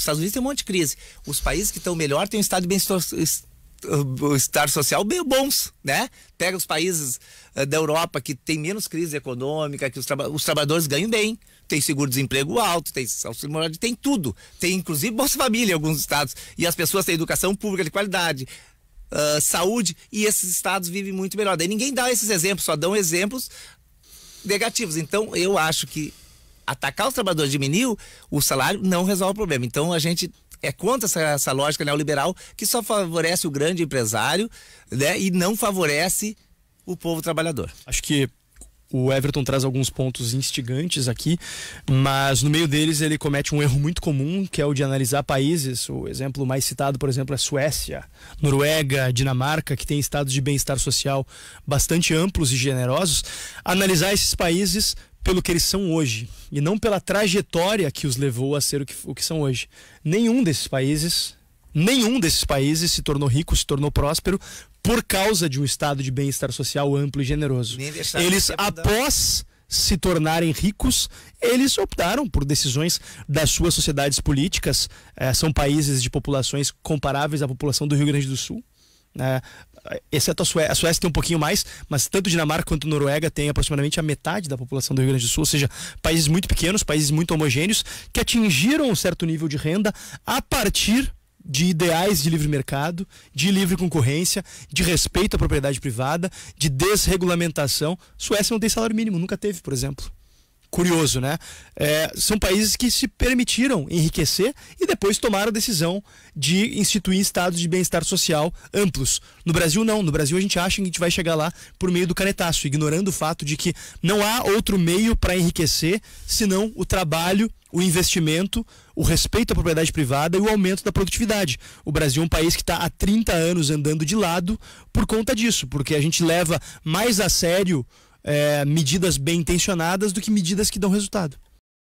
Os Estados Unidos tem um monte de crise. Os países que estão melhor têm um estado de bem-estar uh, estar social bem bons, né? Pega os países uh, da Europa que tem menos crise econômica, que os, traba os trabalhadores ganham bem, tem seguro-desemprego alto, tem auxílio tem tudo. Tem inclusive Bolsa Família em alguns estados. E as pessoas têm educação pública de qualidade, uh, saúde, e esses estados vivem muito melhor. Daí ninguém dá esses exemplos, só dão exemplos negativos. Então eu acho que atacar os trabalhadores, diminuiu, o salário, não resolve o problema. Então a gente é contra essa, essa lógica neoliberal que só favorece o grande empresário né, e não favorece o povo trabalhador. Acho que o Everton traz alguns pontos instigantes aqui, mas no meio deles ele comete um erro muito comum, que é o de analisar países. O exemplo mais citado, por exemplo, é Suécia, Noruega, Dinamarca, que tem estados de bem-estar social bastante amplos e generosos. Analisar esses países pelo que eles são hoje e não pela trajetória que os levou a ser o que, o que são hoje. Nenhum desses países, nenhum desses países se tornou rico, se tornou próspero por causa de um estado de bem-estar social amplo e generoso. Eles após se tornarem ricos, eles optaram por decisões das suas sociedades políticas. É, são países de populações comparáveis à população do Rio Grande do Sul né? exceto a Suécia. A Suécia tem um pouquinho mais, mas tanto Dinamarca quanto Noruega tem aproximadamente a metade da população do Rio Grande do Sul, ou seja, países muito pequenos, países muito homogêneos, que atingiram um certo nível de renda a partir de ideais de livre mercado, de livre concorrência, de respeito à propriedade privada, de desregulamentação. Suécia não tem salário mínimo, nunca teve, por exemplo curioso, né? É, são países que se permitiram enriquecer e depois tomaram a decisão de instituir estados de bem-estar social amplos. No Brasil, não. No Brasil, a gente acha que a gente vai chegar lá por meio do canetaço, ignorando o fato de que não há outro meio para enriquecer senão o trabalho o investimento, o respeito à propriedade privada e o aumento da produtividade. O Brasil é um país que está há 30 anos andando de lado por conta disso, porque a gente leva mais a sério é, medidas bem intencionadas do que medidas que dão resultado.